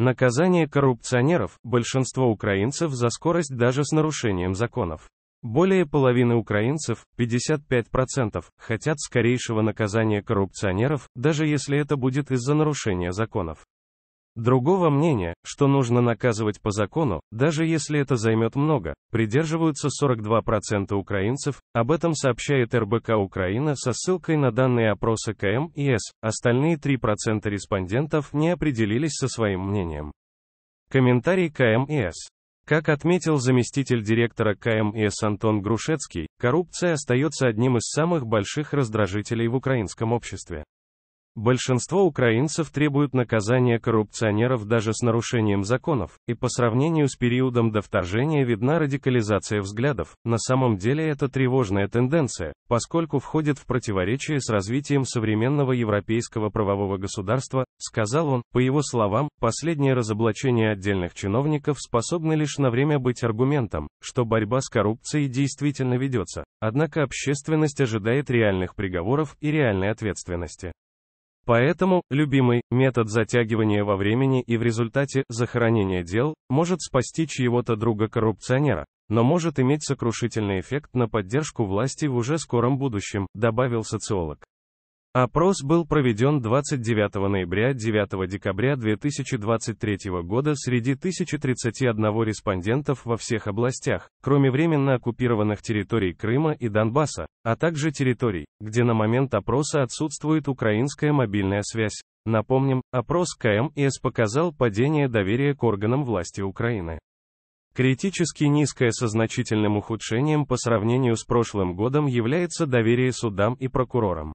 Наказание коррупционеров – большинство украинцев за скорость даже с нарушением законов. Более половины украинцев, 55%, хотят скорейшего наказания коррупционеров, даже если это будет из-за нарушения законов. Другого мнения, что нужно наказывать по закону, даже если это займет много, придерживаются 42% украинцев, об этом сообщает РБК Украина со ссылкой на данные опроса КМ и С, остальные 3% респондентов не определились со своим мнением. Комментарий КМ и С. Как отметил заместитель директора КМИС Антон Грушецкий, коррупция остается одним из самых больших раздражителей в украинском обществе. Большинство украинцев требуют наказания коррупционеров даже с нарушением законов, и по сравнению с периодом до вторжения видна радикализация взглядов. На самом деле это тревожная тенденция, поскольку входит в противоречие с развитием современного европейского правового государства, сказал он. По его словам, последнее разоблачение отдельных чиновников способны лишь на время быть аргументом, что борьба с коррупцией действительно ведется. Однако общественность ожидает реальных приговоров и реальной ответственности. Поэтому, любимый, метод затягивания во времени и в результате захоронения дел, может спасти чьего-то друга-коррупционера, но может иметь сокрушительный эффект на поддержку власти в уже скором будущем, добавил социолог. Опрос был проведен 29 ноября 9 декабря 2023 года среди 1031 респондентов во всех областях, кроме временно оккупированных территорий Крыма и Донбасса, а также территорий, где на момент опроса отсутствует украинская мобильная связь. Напомним, опрос КМИС показал падение доверия к органам власти Украины. Критически низкое со значительным ухудшением по сравнению с прошлым годом является доверие судам и прокурорам.